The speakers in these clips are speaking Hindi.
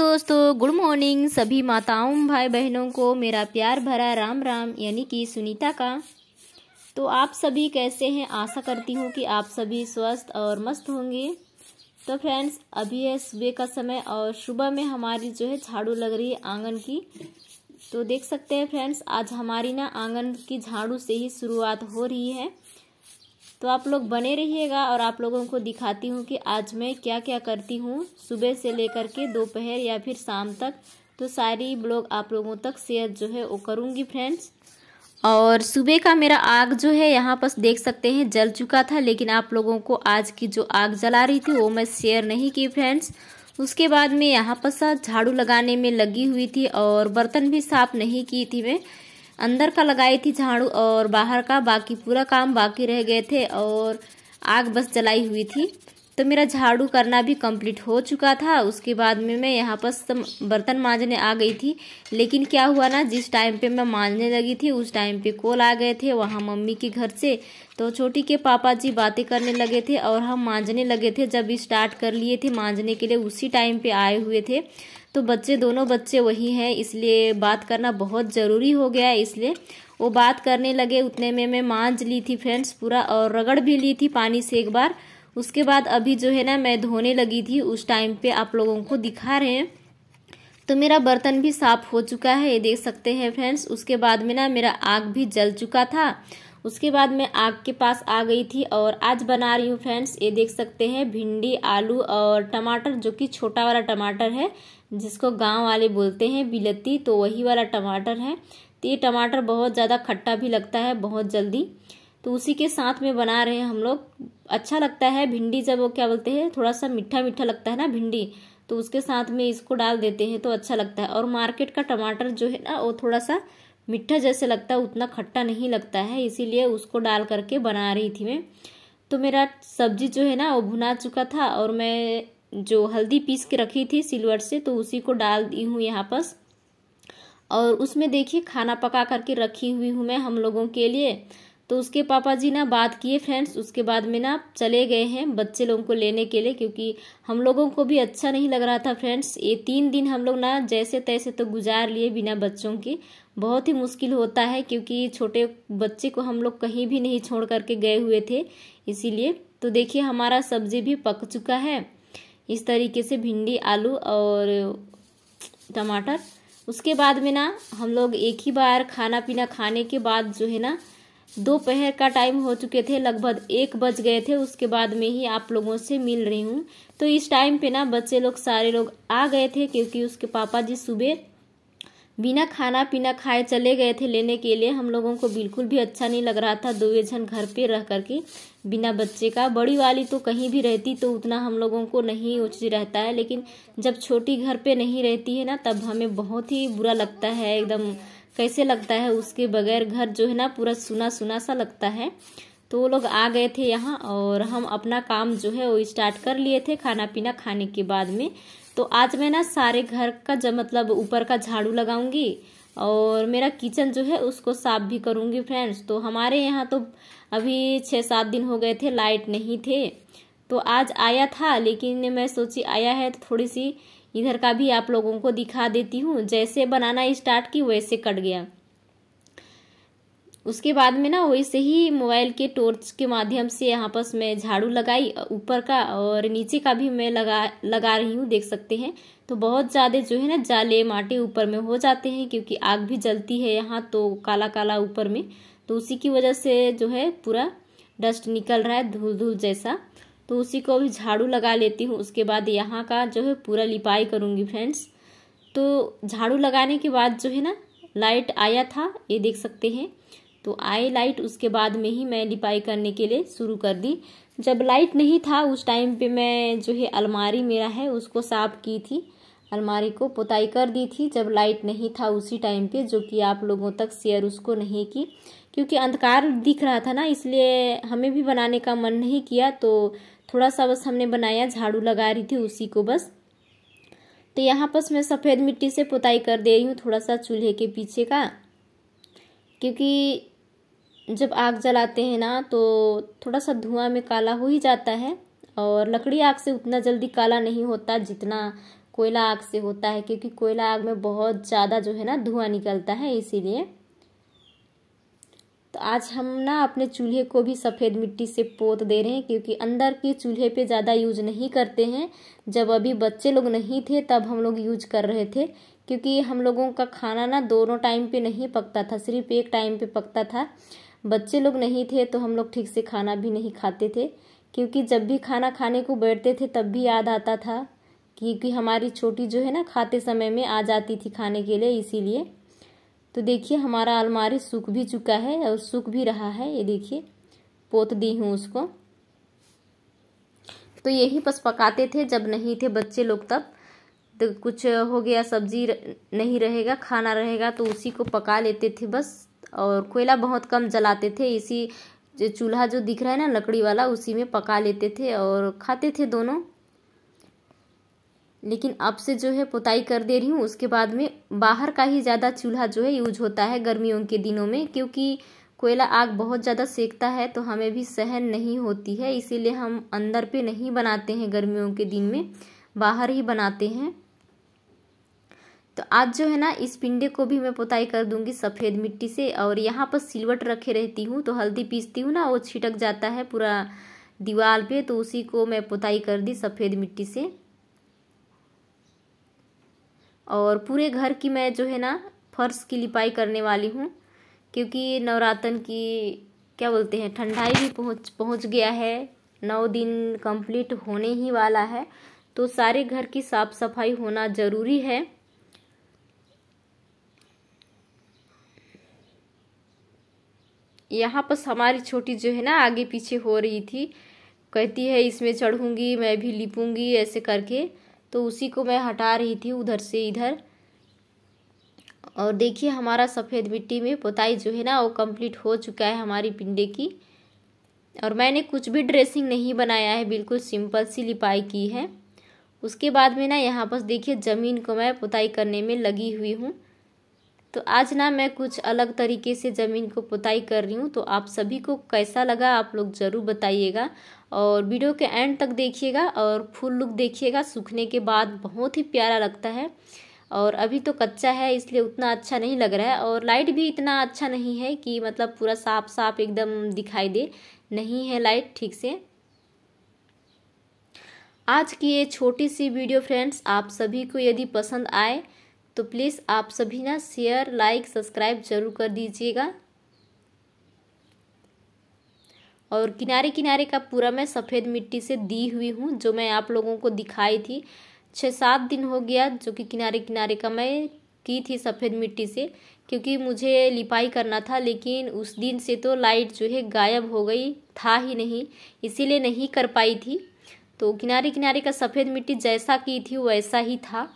दोस्तों गुड मॉर्निंग सभी माताओं भाई बहनों को मेरा प्यार भरा राम राम यानी कि सुनीता का तो आप सभी कैसे हैं आशा करती हूँ कि आप सभी स्वस्थ और मस्त होंगे तो फ्रेंड्स अभी है सुबह का समय और सुबह में हमारी जो है झाड़ू लग रही है आंगन की तो देख सकते हैं फ्रेंड्स आज हमारी ना आंगन की झाड़ू से ही शुरुआत हो रही है तो आप लोग बने रहिएगा और आप लोगों को दिखाती हूँ कि आज मैं क्या क्या करती हूँ सुबह से लेकर के दोपहर या फिर शाम तक तो सारी ब्लॉग आप लोगों तक शेयर जो है वो करूँगी फ्रेंड्स और सुबह का मेरा आग जो है यहाँ पर देख सकते हैं जल चुका था लेकिन आप लोगों को आज की जो आग जला रही थी वो मैं शेयर नहीं की फ्रेंड्स उसके बाद मैं यहाँ पर झाड़ू लगाने में लगी हुई थी और बर्तन भी साफ नहीं की थी मैं अंदर का लगाई थी झाड़ू और बाहर का बाकी पूरा काम बाकी रह गए थे और आग बस जलाई हुई थी तो मेरा झाड़ू करना भी कंप्लीट हो चुका था उसके बाद में मैं यहाँ पर बर्तन मांजने आ गई थी लेकिन क्या हुआ ना जिस टाइम पे मैं मांजने लगी थी उस टाइम पे कॉल आ गए थे वहाँ मम्मी के घर से तो छोटी के पापा जी बातें करने लगे थे और हम मांजने लगे थे जब स्टार्ट कर लिए थे मांजने के लिए उसी टाइम पर आए हुए थे तो बच्चे दोनों बच्चे वही हैं इसलिए बात करना बहुत ज़रूरी हो गया है इसलिए वो बात करने लगे उतने में मैं मांझ ली थी फ्रेंड्स पूरा और रगड़ भी ली थी पानी से एक बार उसके बाद अभी जो है ना मैं धोने लगी थी उस टाइम पे आप लोगों को दिखा रहे हैं तो मेरा बर्तन भी साफ़ हो चुका है ये देख सकते हैं फ्रेंड्स उसके बाद में ना मेरा आग भी जल चुका था उसके बाद मैं आग के पास आ गई थी और आज बना रही हूँ फ्रेंड्स ये देख सकते हैं भिंडी आलू और टमाटर जो कि छोटा वाला टमाटर है जिसको गांव वाले बोलते हैं बिलती तो वही वाला टमाटर है तो ये टमाटर बहुत ज़्यादा खट्टा भी लगता है बहुत जल्दी तो उसी के साथ में बना रहे हैं हम लोग अच्छा लगता है भिंडी जब वो क्या बोलते हैं थोड़ा सा मीठा मीठा लगता है ना भिंडी तो उसके साथ में इसको डाल देते हैं तो अच्छा लगता है और मार्केट का टमाटर जो है ना वो थोड़ा सा मीठा जैसे लगता है उतना खट्टा नहीं लगता है इसीलिए उसको डाल करके बना रही थी मैं तो मेरा सब्जी जो है ना वो भुना चुका था और मैं जो हल्दी पीस के रखी थी सिल्वर से तो उसी को डाल दी हूँ यहाँ पर और उसमें देखिए खाना पका करके रखी हुई हूँ मैं हम लोगों के लिए तो उसके पापा जी ना बात किए फ्रेंड्स उसके बाद में ना चले गए हैं बच्चे लोगों को लेने के लिए क्योंकि हम लोगों को भी अच्छा नहीं लग रहा था फ्रेंड्स ये तीन दिन हम लोग ना जैसे तैसे तो गुजार लिए बिना बच्चों के बहुत ही मुश्किल होता है क्योंकि छोटे बच्चे को हम लोग कहीं भी नहीं छोड़ करके गए हुए थे इसीलिए तो देखिए हमारा सब्जी भी पक चुका है इस तरीके से भिंडी आलू और टमाटर उसके बाद में ना हम लोग एक ही बार खाना पीना खाने के बाद जो है ना दोपहर का टाइम हो चुके थे लगभग एक बज गए थे उसके बाद में ही आप लोगों से मिल रही हूँ तो इस टाइम पे ना बच्चे लोग सारे लोग आ गए थे क्योंकि उसके पापा जी सुबह बिना खाना पीना खाए चले गए थे लेने के लिए हम लोगों को बिल्कुल भी अच्छा नहीं लग रहा था दो जन घर पे रह कर के बिना बच्चे का बड़ी वाली तो कहीं भी रहती तो उतना हम लोगों को नहीं उचित रहता है लेकिन जब छोटी घर पे नहीं रहती है ना तब हमें बहुत ही बुरा लगता है एकदम कैसे लगता है उसके बगैर घर जो है ना पूरा सुना सुना सा लगता है तो वो लोग आ गए थे यहाँ और हम अपना काम जो है वो स्टार्ट कर लिए थे खाना पीना खाने के बाद में तो आज मैं ना सारे घर का जब मतलब ऊपर का झाड़ू लगाऊंगी और मेरा किचन जो है उसको साफ भी करूंगी फ्रेंड्स तो हमारे यहाँ तो अभी छः सात दिन हो गए थे लाइट नहीं थे तो आज आया था लेकिन मैं सोची आया है तो थोड़ी सी इधर का भी आप लोगों को दिखा देती हूँ जैसे बनाना स्टार्ट की वैसे कट गया उसके बाद में ना वैसे ही मोबाइल के टॉर्च के माध्यम से यहाँ पर मैं झाड़ू लगाई ऊपर का और नीचे का भी मैं लगा लगा रही हूँ देख सकते हैं तो बहुत ज़्यादा जो है ना जाले माटे ऊपर में हो जाते हैं क्योंकि आग भी जलती है यहाँ तो काला काला ऊपर में तो उसी की वजह से जो है पूरा डस्ट निकल रहा है धूल धूल जैसा तो उसी को भी झाड़ू लगा लेती हूँ उसके बाद यहाँ का जो है पूरा लिपाई करूँगी फ्रेंड्स तो झाड़ू लगाने के बाद जो है ना लाइट आया था ये देख सकते हैं तो आए लाइट उसके बाद में ही मैं लिपाई करने के लिए शुरू कर दी जब लाइट नहीं था उस टाइम पे मैं जो है अलमारी मेरा है उसको साफ़ की थी अलमारी को पोताई कर दी थी जब लाइट नहीं था उसी टाइम पे जो कि आप लोगों तक शेयर उसको नहीं की क्योंकि अंधकार दिख रहा था ना इसलिए हमें भी बनाने का मन नहीं किया तो थोड़ा सा बस हमने बनाया झाड़ू लगा रही थी उसी को बस तो यहाँ पर मैं सफ़ेद मिट्टी से पोताई कर दे रही हूँ थोड़ा सा चूल्हे के पीछे का क्योंकि जब आग जलाते हैं ना तो थोड़ा सा धुआं में काला हो ही जाता है और लकड़ी आग से उतना जल्दी काला नहीं होता जितना कोयला आग से होता है क्योंकि कोयला आग में बहुत ज़्यादा जो है ना धुआं निकलता है इसीलिए तो आज हम ना अपने चूल्हे को भी सफ़ेद मिट्टी से पोत दे रहे हैं क्योंकि अंदर के चूल्हे पे ज़्यादा यूज नहीं करते हैं जब अभी बच्चे लोग नहीं थे तब हम लोग यूज कर रहे थे क्योंकि हम लोगों का खाना ना दोनों टाइम पे नहीं पकता था सिर्फ एक टाइम पे पकता था बच्चे लोग नहीं थे तो हम लोग ठीक से खाना भी नहीं खाते थे क्योंकि जब भी खाना खाने को बैठते थे तब भी याद आता था क्योंकि हमारी छोटी जो है ना खाते समय में आ जाती थी खाने के लिए इसीलिए तो देखिए हमारा अलमारी सूख भी चुका है और सूख भी रहा है ये देखिए पोत दी हूँ उसको तो यही बस पकाते थे जब नहीं थे बच्चे लोग तब तो कुछ हो गया सब्जी नहीं रहेगा खाना रहेगा तो उसी को पका लेते थे बस और कोयला बहुत कम जलाते थे इसी जो चूल्हा जो दिख रहा है ना लकड़ी वाला उसी में पका लेते थे और खाते थे दोनों लेकिन अब से जो है पोताई कर दे रही हूँ उसके बाद में बाहर का ही ज़्यादा चूल्हा जो है यूज होता है गर्मियों के दिनों में क्योंकि कोयला आग बहुत ज़्यादा सेकता है तो हमें भी सहन नहीं होती है इसीलिए हम अंदर पे नहीं बनाते हैं गर्मियों के दिन में बाहर ही बनाते हैं तो आज जो है ना इस पिंडे को भी मैं पोताई कर दूंगी सफ़ेद मिट्टी से और यहाँ पर सिलवट रखे रहती हूँ तो हल्दी पीसती हूँ ना वो छिटक जाता है पूरा दीवार पे तो उसी को मैं पोताई कर दी सफ़ेद मिट्टी से और पूरे घर की मैं जो है ना फर्श की लिपाई करने वाली हूँ क्योंकि नवरात्रन की क्या बोलते हैं ठंडाई भी पहुँच पहुँच गया है नौ दिन कंप्लीट होने ही वाला है तो सारे घर की साफ़ सफाई होना ज़रूरी है यहाँ पर हमारी छोटी जो है ना आगे पीछे हो रही थी कहती है इसमें चढ़ूँगी मैं भी लिपूँगी ऐसे करके तो उसी को मैं हटा रही थी उधर से इधर और देखिए हमारा सफ़ेद मिट्टी में पोताई जो है ना वो कंप्लीट हो चुका है हमारी पिंडे की और मैंने कुछ भी ड्रेसिंग नहीं बनाया है बिल्कुल सिंपल सी लिपाई की है उसके बाद में ना यहाँ पर देखिए ज़मीन को मैं पुताई करने में लगी हुई हूँ तो आज ना मैं कुछ अलग तरीके से ज़मीन को पुताई कर रही हूँ तो आप सभी को कैसा लगा आप लोग ज़रूर बताइएगा और वीडियो के एंड तक देखिएगा और फुल लुक देखिएगा सूखने के बाद बहुत ही प्यारा लगता है और अभी तो कच्चा है इसलिए उतना अच्छा नहीं लग रहा है और लाइट भी इतना अच्छा नहीं है कि मतलब पूरा साफ साफ एकदम दिखाई दे नहीं है लाइट ठीक से आज की ये छोटी सी वीडियो फ्रेंड्स आप सभी को यदि पसंद आए तो प्लीज़ आप सभी ना शेयर लाइक सब्सक्राइब जरूर कर दीजिएगा और किनारे किनारे का पूरा मैं सफ़ेद मिट्टी से दी हुई हूँ जो मैं आप लोगों को दिखाई थी छः सात दिन हो गया जो कि किनारे किनारे का मैं की थी सफ़ेद मिट्टी से क्योंकि मुझे लिपाई करना था लेकिन उस दिन से तो लाइट जो है गायब हो गई था ही नहीं इसीलिए नहीं कर पाई थी तो किनारे किनारे का सफ़ेद मिट्टी जैसा की थी वैसा ही था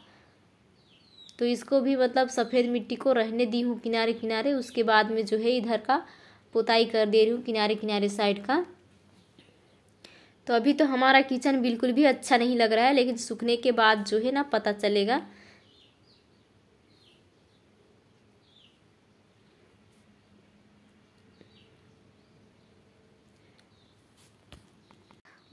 तो इसको भी मतलब सफ़ेद मिट्टी को रहने दी हूँ किनारे किनारे उसके बाद में जो है इधर का पोताई कर दे रही हूँ किनारे किनारे साइड का तो अभी तो हमारा किचन बिल्कुल भी अच्छा नहीं लग रहा है लेकिन सूखने के बाद जो है ना पता चलेगा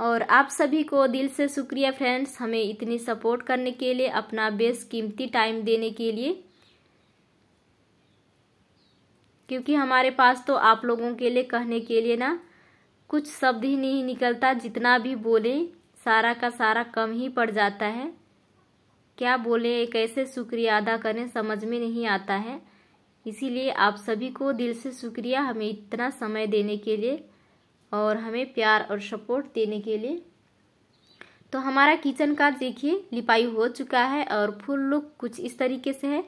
और आप सभी को दिल से शुक्रिया फ्रेंड्स हमें इतनी सपोर्ट करने के लिए अपना बेस्ट कीमती टाइम देने के लिए क्योंकि हमारे पास तो आप लोगों के लिए कहने के लिए ना कुछ शब्द ही नहीं निकलता जितना भी बोले सारा का सारा कम ही पड़ जाता है क्या बोले कैसे शुक्रिया अदा करें समझ में नहीं आता है इसीलिए आप सभी को दिल से शुक्रिया हमें इतना समय देने के लिए और हमें प्यार और सपोर्ट देने के लिए तो हमारा किचन का देखिए लिपाई हो चुका है और फुल लुक कुछ इस तरीके से है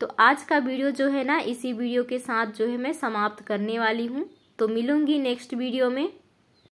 तो आज का वीडियो जो है ना इसी वीडियो के साथ जो है मैं समाप्त करने वाली हूँ तो मिलूँगी नेक्स्ट वीडियो में